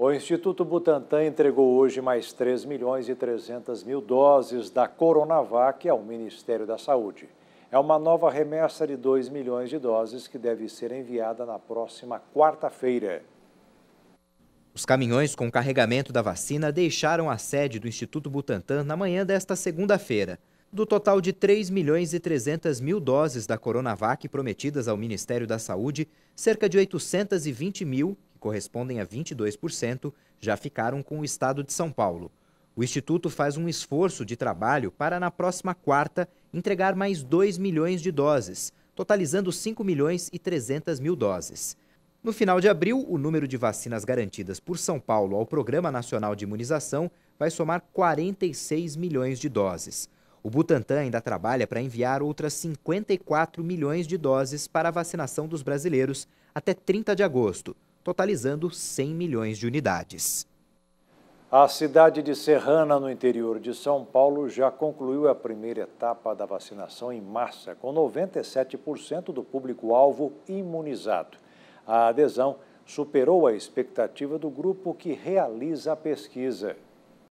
O Instituto Butantan entregou hoje mais 3 milhões e 300 mil doses da Coronavac ao Ministério da Saúde. É uma nova remessa de 2 milhões de doses que deve ser enviada na próxima quarta-feira. Os caminhões com carregamento da vacina deixaram a sede do Instituto Butantan na manhã desta segunda-feira. Do total de 3 milhões e 300 mil doses da Coronavac prometidas ao Ministério da Saúde, cerca de 820 mil que correspondem a 22%, já ficaram com o Estado de São Paulo. O Instituto faz um esforço de trabalho para, na próxima quarta, entregar mais 2 milhões de doses, totalizando 5 milhões e 300 mil doses. No final de abril, o número de vacinas garantidas por São Paulo ao Programa Nacional de Imunização vai somar 46 milhões de doses. O Butantan ainda trabalha para enviar outras 54 milhões de doses para a vacinação dos brasileiros até 30 de agosto totalizando 100 milhões de unidades. A cidade de Serrana, no interior de São Paulo, já concluiu a primeira etapa da vacinação em massa, com 97% do público-alvo imunizado. A adesão superou a expectativa do grupo que realiza a pesquisa.